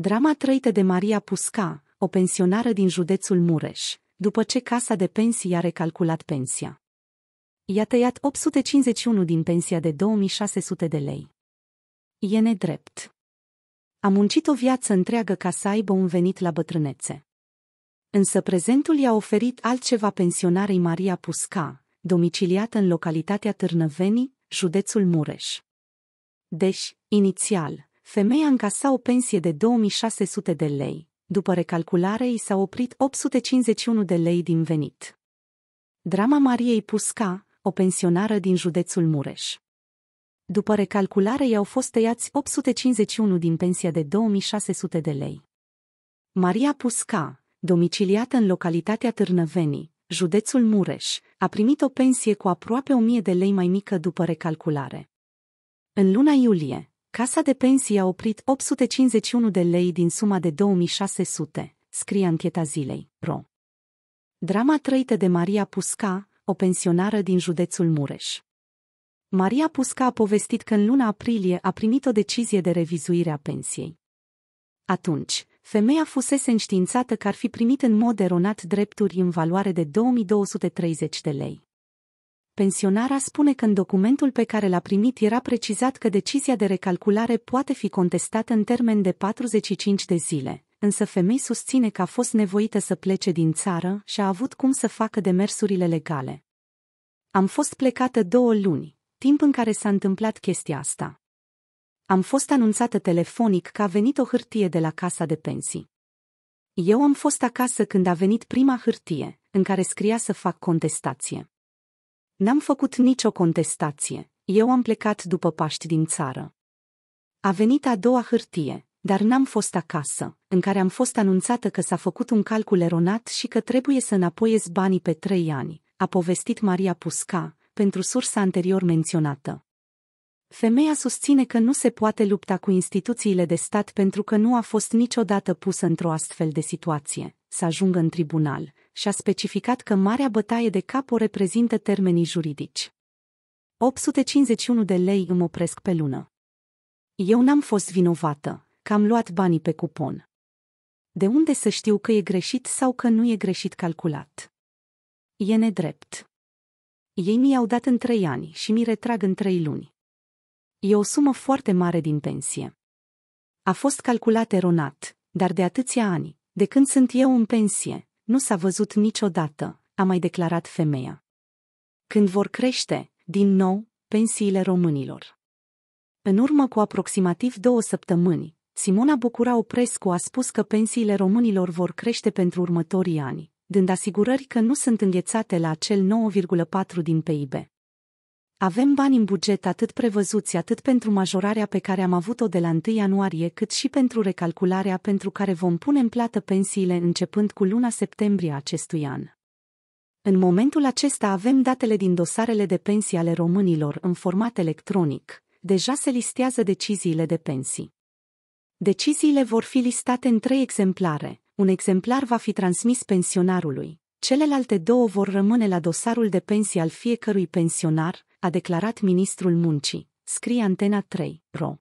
Drama trăită de Maria Pusca, o pensionară din județul Mureș, după ce casa de pensii a recalculat pensia. I-a tăiat 851 din pensia de 2600 de lei. E nedrept. A muncit o viață întreagă ca să aibă un venit la bătrânețe. Însă prezentul i-a oferit altceva pensionarei Maria Pusca, domiciliată în localitatea Târnăvenii, județul Mureș. Deci, inițial, Femeia încasa o pensie de 2600 de lei. După recalculare, i s-a oprit 851 de lei din venit. Drama Mariei Pusca, o pensionară din județul Mureș. După recalculare, i-au fost tăiați 851 din pensia de 2600 de lei. Maria Pusca, domiciliată în localitatea Târnăvenii, județul Mureș, a primit o pensie cu aproape 1000 de lei mai mică după recalculare. În luna iulie, Casa de pensii a oprit 851 de lei din suma de 2600, scrie ancheta zilei, ro. Drama trăită de Maria Pusca, o pensionară din județul Mureș. Maria Pusca a povestit că în luna aprilie a primit o decizie de revizuire a pensiei. Atunci, femeia fusese înștiințată că ar fi primit în mod eronat drepturi în valoare de 2230 de lei pensionara spune că în documentul pe care l-a primit era precizat că decizia de recalculare poate fi contestată în termen de 45 de zile, însă femei susține că a fost nevoită să plece din țară și a avut cum să facă demersurile legale. Am fost plecată două luni, timp în care s-a întâmplat chestia asta. Am fost anunțată telefonic că a venit o hârtie de la casa de pensii. Eu am fost acasă când a venit prima hârtie, în care scria să fac contestație. N-am făcut nicio contestație, eu am plecat după Paști din țară. A venit a doua hârtie, dar n-am fost acasă, în care am fost anunțată că s-a făcut un calcul eronat și că trebuie să înapoiez banii pe trei ani, a povestit Maria Pusca, pentru sursa anterior menționată. Femeia susține că nu se poate lupta cu instituțiile de stat pentru că nu a fost niciodată pusă într-o astfel de situație, să ajungă în tribunal, și a specificat că marea bătaie de cap o reprezintă termenii juridici. 851 de lei îmi opresc pe lună. Eu n-am fost vinovată, că am luat banii pe cupon. De unde să știu că e greșit sau că nu e greșit calculat? E nedrept. Ei mi-au dat în trei ani și mi retrag în trei luni. E o sumă foarte mare din pensie. A fost calculat eronat, dar de atâția ani, de când sunt eu în pensie, nu s-a văzut niciodată, a mai declarat femeia. Când vor crește, din nou, pensiile românilor. În urmă cu aproximativ două săptămâni, Simona Bucura Oprescu a spus că pensiile românilor vor crește pentru următorii ani, dând asigurări că nu sunt înghețate la acel 9,4 din PIB. Avem bani în buget atât prevăzuți atât pentru majorarea pe care am avut-o de la 1 ianuarie, cât și pentru recalcularea pentru care vom pune în plată pensiile începând cu luna septembrie acestui an. În momentul acesta avem datele din dosarele de pensii ale românilor în format electronic. Deja se listează deciziile de pensii. Deciziile vor fi listate în trei exemplare. Un exemplar va fi transmis pensionarului, Celelalte două vor rămâne la dosarul de pensie al fiecărui pensionar, a declarat ministrul muncii, scrie Antena 3, ro.